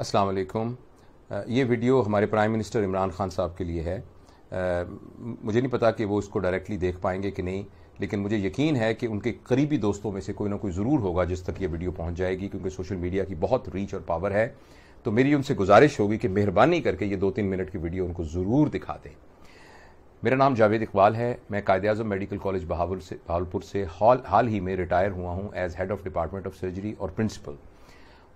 अस्सलाम वालेकुम ये वीडियो हमारे प्राइम मिनिस्टर इमरान खान साहब के लिए है आ, मुझे नहीं पता कि वो इसको डायरेक्टली देख पाएंगे कि नहीं लेकिन मुझे यकीन है कि उनके करीबी दोस्तों में से कोई ना कोई ज़रूर होगा जिस तक ये वीडियो पहुंच जाएगी क्योंकि सोशल मीडिया की बहुत रीच और पावर है तो मेरी उनसे गुजारिश होगी कि मेहरबानी करके ये दो तीन मिनट की वीडियो उनको ज़रूर दिखा दें मेरा नाम जावेद इकबाल है मैं कायद अजम मेडिकल कॉलेज बहावल से बहावलपुर से हाल हाल ही में रिटायर हुआ हूँ as head of department of surgery और प्रिंसिपल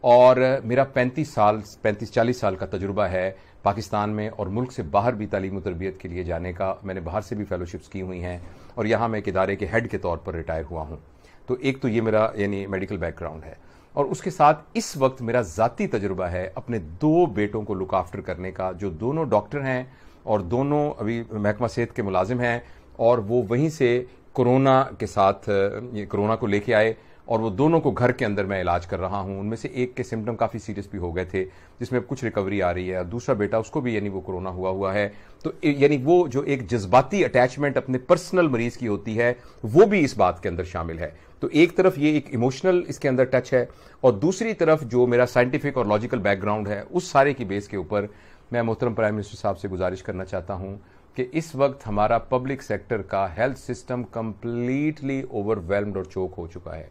और मेरा 35 साल 35 40 साल का तजुर्बा है पाकिस्तान में और मुल्क से बाहर भी तालीम तरबियत के लिए जाने का मैंने बाहर से भी फेलोशिप्स की हुई हैं और यहाँ मैं एक इदारे के हेड के तौर पर रिटायर हुआ हूँ तो एक तो ये मेरा यानी मेडिकल बैकग्राउंड है और उसके साथ इस वक्त मेरा जतीी तजुर्बा है अपने दो बेटों को लुक आफ्टर करने का जो दोनों डॉक्टर हैं और दोनों अभी महकमा सेहत के मुलाजिम हैं और वो वहीं से कोरोना के साथ कोरोना को लेके आए और वो दोनों को घर के अंदर मैं इलाज कर रहा हूँ उनमें से एक के सिम्टम काफ़ी सीरियस भी हो गए थे जिसमें कुछ रिकवरी आ रही है दूसरा बेटा उसको भी यानी वो कोरोना हुआ हुआ है तो यानी वो जो एक जज्बाती अटैचमेंट अपने पर्सनल मरीज की होती है वो भी इस बात के अंदर शामिल है तो एक तरफ ये एक इमोशनल इसके अंदर टच है और दूसरी तरफ जो मेरा साइंटिफिक और लॉजिकल बैकग्राउंड है उस सारे की बेस के ऊपर मैं मोहतरम प्राइम मिनिस्टर साहब से गुजारिश करना चाहता हूँ कि इस वक्त हमारा पब्लिक सेक्टर का हेल्थ सिस्टम कंप्लीटली ओवरवेलम्ड और चोक हो चुका है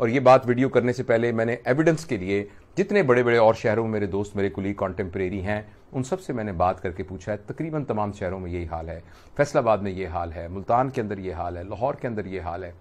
और ये बात वीडियो करने से पहले मैंने एविडेंस के लिए जितने बड़े बड़े और शहरों में मेरे दोस्त मेरे कुली कॉन्टेम्प्रेरी हैं उन सब से मैंने बात करके पूछा है तकरीबन तमाम शहरों में यही हाल है फैसलाबाद में ये हाल है मुल्तान के अंदर ये हाल है लाहौर के अंदर ये हाल है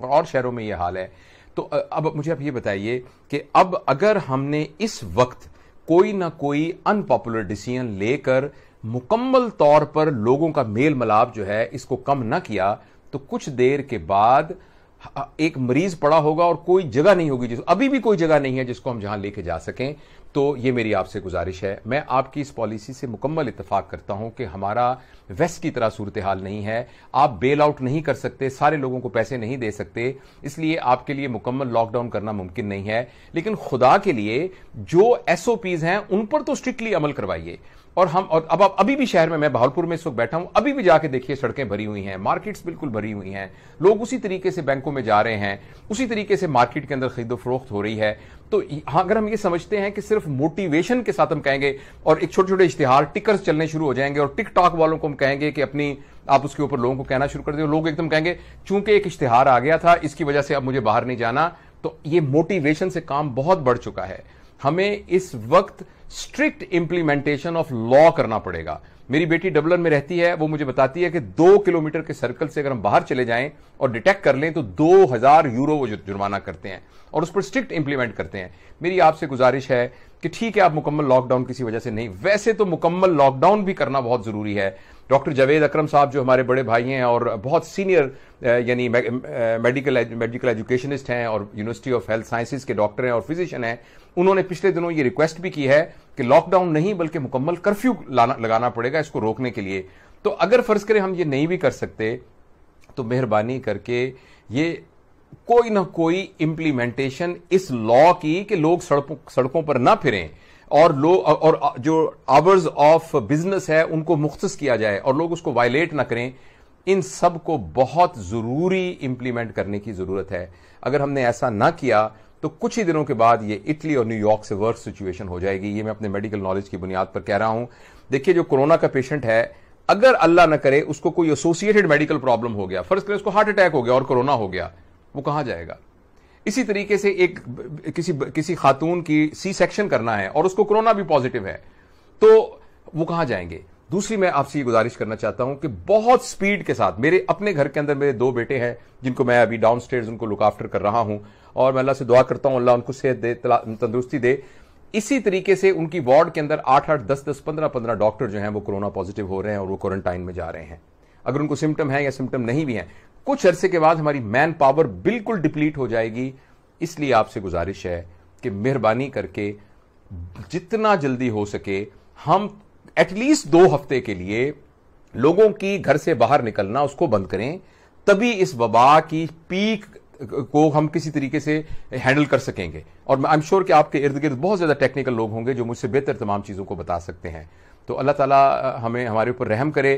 और और शहरों में ये हाल है तो अब मुझे आप ये बताइए कि अब अगर हमने इस वक्त कोई ना कोई अनपॉपुलर डिसीजन लेकर मुकम्मल तौर पर लोगों का मेल मलाप जो है इसको कम ना किया तो कुछ देर के बाद हाँ, एक मरीज पड़ा होगा और कोई जगह नहीं होगी जिस अभी भी कोई जगह नहीं है जिसको हम जहां लेके जा सकें तो ये मेरी आपसे गुजारिश है मैं आपकी इस पॉलिसी से मुकम्मल इतफाक करता हूं कि हमारा वेस्ट की तरह सूरत हाल नहीं है आप बेल आउट नहीं कर सकते सारे लोगों को पैसे नहीं दे सकते इसलिए आपके लिए मुकम्मल लॉकडाउन करना मुमकिन नहीं है लेकिन खुदा के लिए जो एसओपीज हैं उन पर तो स्ट्रिक्टली अमल करवाइए और हम और अब अभी भी शहर में मैं भावलपुर में इस वक्त बैठा हूं अभी भी जाके देखिए सड़कें भरी हुई हैं मार्केट्स बिल्कुल भरी हुई हैं लोग उसी तरीके से बैंकों में जा रहे हैं उसी तरीके से मार्केट के अंदर खरीदो फरोख्त हो रही है तो हाँ, अगर हम ये समझते हैं कि सिर्फ मोटिवेशन के साथ हम कहेंगे और एक छोटे छोटे इश्तेहार टिकर्स चलने शुरू हो जाएंगे और टिकटॉक वालों को हम कहेंगे कि अपनी आप उसके ऊपर लोगों को कहना शुरू कर दें लोग एकदम कहेंगे चूंकि एक इश्तेहार आ गया था इसकी वजह से अब मुझे बाहर नहीं जाना तो ये मोटिवेशन से काम बहुत बढ़ चुका है हमें इस वक्त स्ट्रिक्ट इंप्लीमेंटेशन ऑफ लॉ करना पड़ेगा मेरी बेटी डबलन में रहती है वो मुझे बताती है कि दो किलोमीटर के सर्कल से अगर हम बाहर चले जाएं और डिटेक्ट कर लें तो दो हजार यूरो वो जुर्माना करते हैं और उस पर स्ट्रिक्ट इंप्लीमेंट करते हैं मेरी आपसे गुजारिश है कि ठीक है आप मुकम्मल लॉकडाउन किसी वजह से नहीं वैसे तो मुकम्मल लॉकडाउन भी करना बहुत जरूरी है डॉक्टर जावेद अकरम साहब जो हमारे बड़े भाई हैं और बहुत सीनियर यानी मेडिकल मेडिकल एजुकेशनिस्ट हैं और यूनिवर्सिटी ऑफ हेल्थ साइंसेज के डॉक्टर हैं और फिजिशियन हैं उन्होंने पिछले दिनों ये रिक्वेस्ट भी की है कि लॉकडाउन नहीं बल्कि मुकम्मल कर्फ्यू लगाना पड़ेगा इसको रोकने के लिए तो अगर फर्ज करें हम ये नहीं भी कर सकते तो मेहरबानी करके ये कोई ना कोई इम्प्लीमेंटेशन इस लॉ की कि लोग सड़कों सड़कों पर ना फिरें और लो और जो आवर्स ऑफ बिजनेस है उनको मुख्त किया जाए और लोग उसको वायलेट ना करें इन सब को बहुत ज़रूरी इंप्लीमेंट करने की ज़रूरत है अगर हमने ऐसा ना किया तो कुछ ही दिनों के बाद ये इटली और न्यूयॉर्क से वर्स सिचुएशन हो जाएगी ये मैं अपने मेडिकल नॉलेज की बुनियाद पर कह रहा हूं देखिए जो कोरोना का पेशेंट है अगर अल्लाह ना करे उसको कोई एसोसिएटेड मेडिकल प्रॉब्लम हो गया फर्ज करें उसको हार्ट अटैक हो गया और कोरोना हो गया वो कहां जाएगा इसी तरीके से एक किसी किसी खातून की सी सेक्शन करना है और उसको कोरोना भी पॉजिटिव है तो वो कहां जाएंगे दूसरी मैं आपसे ये गुजारिश करना चाहता हूं कि बहुत स्पीड के साथ मेरे अपने घर के अंदर मेरे दो बेटे हैं जिनको मैं अभी डाउन स्टेज उनको लुक आफ्टर कर रहा हूं और मैं अल्लाह से दुआ करता हूं अल्लाह उनको सेहत दे तंदुरुस्ती दे इसी तरीके से उनकी वार्ड के अंदर आठ आठ दस दस पंद्रह पंद्रह डॉक्टर जो हैं वो कोरोना पॉजिटिव हो रहे हैं और वो क्वारंटाइन में जा रहे हैं अगर उनको सिम्टम है या सिम्टम नहीं भी है कुछ अरसे के बाद हमारी मैन पावर बिल्कुल डिप्लीट हो जाएगी इसलिए आपसे गुजारिश है कि मेहरबानी करके जितना जल्दी हो सके हम एटलीस्ट दो हफ्ते के लिए लोगों की घर से बाहर निकलना उसको बंद करें तभी इस वबा की पीक को हम किसी तरीके से हैंडल कर सकेंगे और आई एम श्योर कि आपके इर्द गिर्द बहुत ज्यादा टेक्निकल लोग होंगे जो मुझसे बेहतर तमाम चीजों को बता सकते हैं तो अल्लाह ताला हमें हमारे ऊपर रहम करे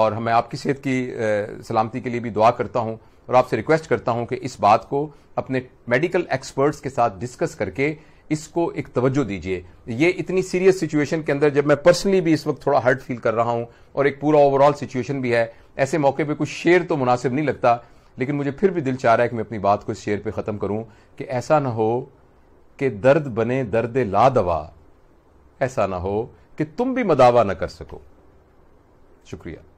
और मैं आपकी सेहत की सलामती के लिए भी दुआ करता हूँ और आपसे रिक्वेस्ट करता हूँ कि इस बात को अपने मेडिकल एक्सपर्ट्स के साथ डिस्कस करके इसको एक तवज्जो दीजिए ये इतनी सीरियस सिचुएशन के अंदर जब मैं पर्सनली भी इस वक्त थोड़ा हर्ट फील कर रहा हूँ और एक पूरा ओवरऑल सिचुएशन भी है ऐसे मौके पर कुछ शेयर तो मुनासिब नहीं लगता लेकिन मुझे फिर भी दिल चाह रहा है कि मैं अपनी बात को इस शेर पर ख़त्म करूं कि ऐसा ना हो कि दर्द बने दर्द ला दवा ऐसा ना हो कि तुम भी मदावा ना कर सको शुक्रिया